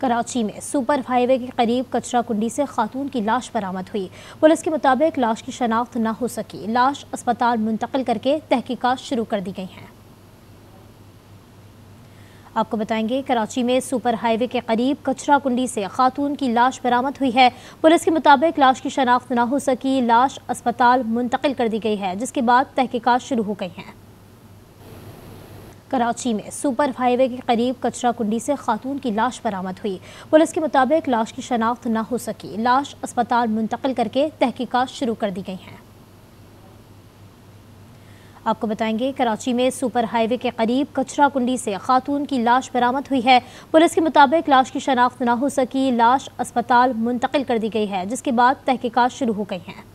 कराची में super highway के करीब कचरा कुंडी से खातून की लाश बरामद हुई पुलिस के मुताबिक लाश की शनाख्त न हो सकी लाश अस्पताल मुंतकिल करके तहकीकात शुरू कर दी गई हैं आपको बताएंगे कराची में सुपर हाईवे के करीब कचरा कुंडी से खातून की लाश बरामद हुई है पुलिस के मुताबिक लाश की शनाख्त न हो सकी लाश अस्पताल मुंतकिल कर दी गई है जिसके बाद तहकीकात शुरू हो गई हैं कराची में सुपर हाईवे के करीब कचरा कुंडी से खातून की लाश बरामद हुई पुलिस के मुताबिक लाश की शनाख्त न हो सकी लाश अस्पताल मुंतकिल करके तहकीकात शुरू कर दी गई हैं आपको बताएंगे कराची में सुपर हाईवे के करीब कचरा कुंडी से खातून की लाश बरामद हुई है पुलिस के मुताबिक लाश की शनाख्त न हो सकी लाश अस्पताल मुंतकिल कर दी गई है जिसके बाद तहकीकात शुरू हो गई हैं